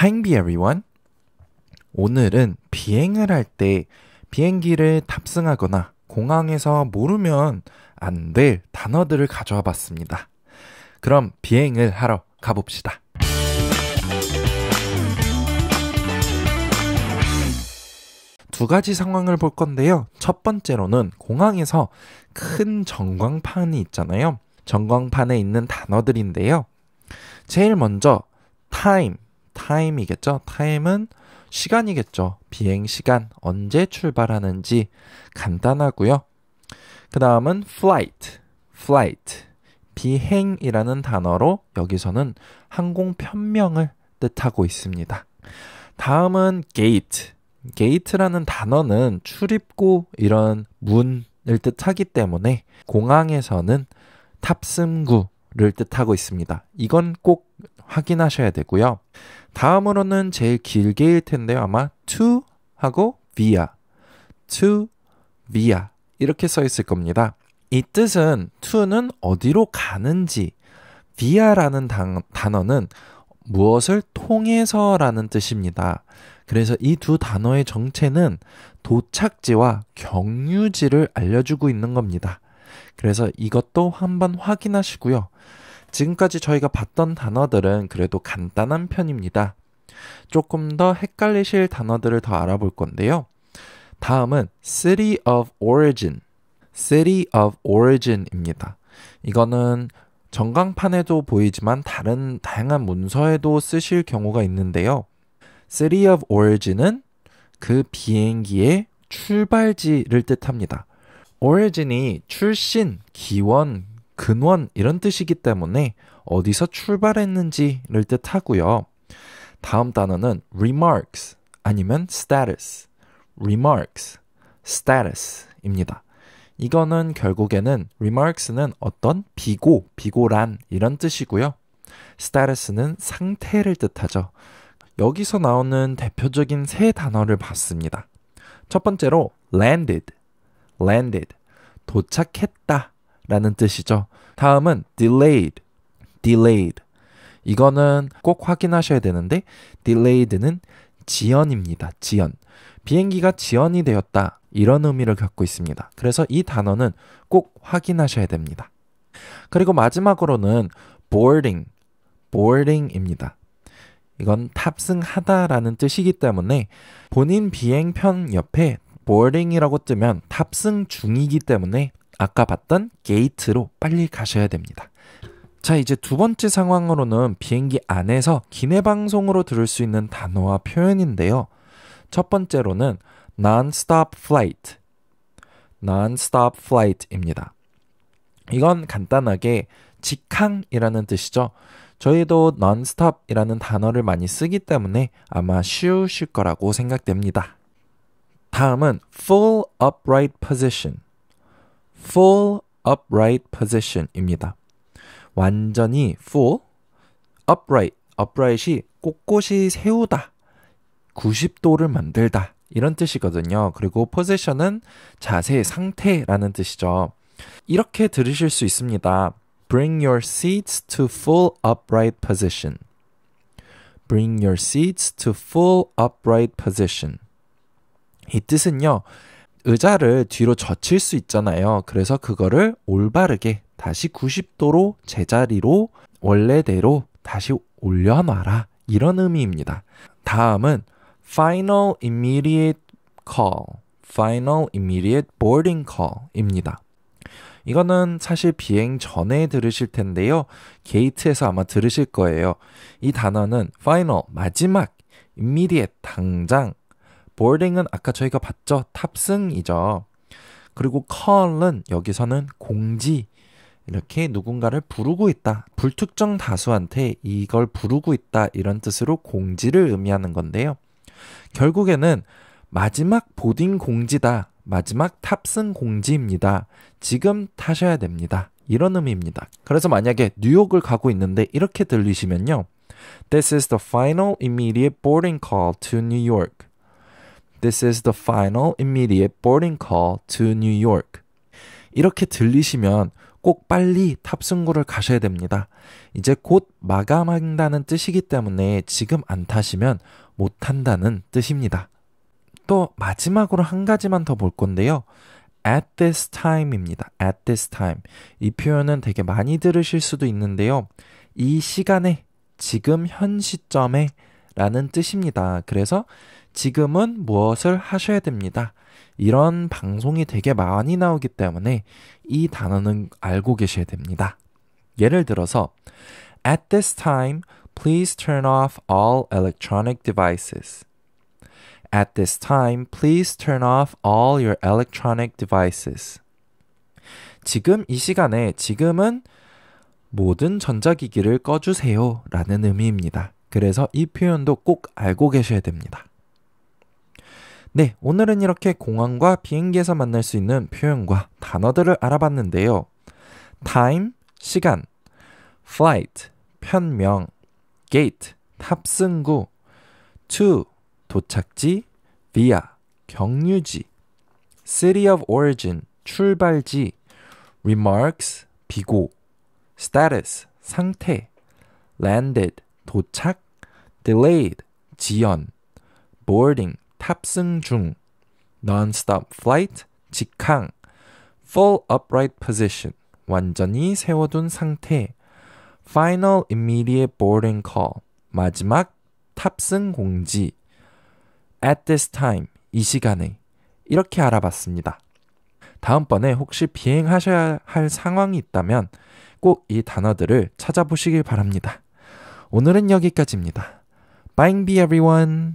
Hi, everyone. 오늘은 비행을 할 때 비행기를 탑승하거나 공항에서 모르면 안 될 단어들을 가져와 봤습니다. 그럼 비행을 하러 가봅시다. 두 가지 상황을 볼 건데요. 첫 번째로는 공항에서 큰 전광판이 있잖아요. 전광판에 있는 단어들인데요. 제일 먼저 time time이겠죠. time은 시간이겠죠. 비행 시간 언제 출발하는지 간단하고요. 그 다음은 flight, flight 비행이라는 단어로 여기서는 항공 편명을 뜻하고 있습니다. 다음은 gate, gate라는 단어는 출입구 이런 문을 뜻하기 때문에 공항에서는 탑승구를 뜻하고 있습니다. 이건 꼭 확인하셔야 되고요. 다음으로는 제일 길게일 텐데요. 아마 to 하고 via, to via 이렇게 써 있을 겁니다. 이 뜻은 to는 어디로 가는지, via라는 단, 단어는 무엇을 통해서라는 뜻입니다. 그래서 이 두 단어의 정체는 도착지와 경유지를 알려주고 있는 겁니다. 그래서 이것도 한번 확인하시고요. 지금까지 저희가 봤던 단어들은 그래도 간단한 편입니다. 조금 더 헷갈리실 단어들을 더 알아볼 건데요. 다음은 city of origin. city of origin입니다. 이거는 전광판에도 보이지만 다른 다양한 문서에도 쓰실 경우가 있는데요. city of origin은 그 비행기의 출발지를 뜻합니다. origin이 출신, 기원, 근원 이런 뜻이기 때문에 어디서 출발했는지를 뜻하고요. 다음 단어는 remarks 아니면 status, remarks, status입니다. 이거는 결국에는 remarks는 어떤 비고, 비고란 이런 뜻이고요. status는 상태를 뜻하죠. 여기서 나오는 대표적인 세 단어를 봤습니다. 첫 번째로 landed, landed, 도착했다 라는 뜻이죠. 다음은 delayed, delayed. 이거는 꼭 확인하셔야 되는데 delayed는 지연입니다. 지연. 비행기가 지연이 되었다. 이런 의미를 갖고 있습니다. 그래서 이 단어는 꼭 확인하셔야 됩니다. 그리고 마지막으로는 boarding, boarding입니다. 이건 탑승하다라는 뜻이기 때문에 본인 비행편 옆에 boarding이라고 뜨면 탑승 중이기 때문에 아까 봤던 게이트로 빨리 가셔야 됩니다. 자, 이제 두 번째 상황으로는 비행기 안에서 기내 방송으로 들을 수 있는 단어와 표현인데요. 첫 번째로는 non-stop flight, non-stop flight입니다. 이건 간단하게 직항이라는 뜻이죠. 저희도 non-stop이라는 단어를 많이 쓰기 때문에 아마 쉬우실 거라고 생각됩니다. 다음은 full upright position. full upright position입니다. 완전히 full upright upright이 꼿꼿이 세우다 90도를 만들다 이런 뜻이거든요. 그리고 position은 자세 상태라는 뜻이죠. 이렇게 들으실 수 있습니다. Bring your seats to full upright position. Bring your seats to full upright position. 이 뜻은요. 의자를 뒤로 젖힐 수 있잖아요. 그래서 그거를 올바르게 다시 90도로 제자리로 원래대로 다시 올려놔라. 이런 의미입니다. 다음은 final immediate call, final immediate boarding call입니다. 이거는 사실 비행 전에 들으실 텐데요. 게이트에서 아마 들으실 거예요. 이 단어는 final 마지막, immediate 당장, boarding은 아까 저희가 봤죠. 탑승이죠. 그리고 call은 여기서는 공지 이렇게 누군가를 부르고 있다. 불특정 다수한테 이걸 부르고 있다. 이런 뜻으로 공지를 의미하는 건데요. 결국에는 마지막 보딩 공지다. 마지막 탑승 공지입니다. 지금 타셔야 됩니다. 이런 의미입니다. 그래서 만약에 뉴욕을 가고 있는데 이렇게 들리시면요. This is the final immediate boarding call to New York. This is the final immediate boarding call to New York. 이렇게 들리시면 꼭 빨리 탑승구를 가셔야 됩니다. 이제 곧 마감한다는 뜻이기 때문에 지금 안 타시면 못한다는 뜻입니다. 또 마지막으로 한 가지만 더 볼 건데요. at this time입니다. at this time. 이 표현은 되게 많이 들으실 수도 있는데요. 이 시간에, 지금 현 시점에 라는 뜻입니다. 그래서 지금은 무엇을 하셔야 됩니다. 이런 방송이 되게 많이 나오기 때문에 이 단어는 알고 계셔야 됩니다. 예를 들어서 At this time, please turn off all electronic devices. At this time, please turn off all your electronic devices. 지금 이 시간에 지금은 모든 전자기기를 꺼주세요 라는 의미입니다. 그래서 이 표현도 꼭 알고 계셔야 됩니다. 네, 오늘은 이렇게 공항과 비행기에서 만날 수 있는 표현과 단어들을 알아봤는데요. time, 시간, flight, 편명, gate, 탑승구, to, 도착지, via, 경유지, city of origin, 출발지, remarks, 비고, status, 상태, landed, 도착, delayed, 지연, boarding, 탑승 중, non-stop flight, 직항, full upright position, 완전히 세워둔 상태, final immediate boarding call, 마지막 탑승 공지, at this time, 이 시간에, 이렇게 알아봤습니다. 다음번에 혹시 비행하셔야 할 상황이 있다면 꼭 이 단어들을 찾아보시길 바랍니다. 오늘은 여기까지입니다. Bye, everyone!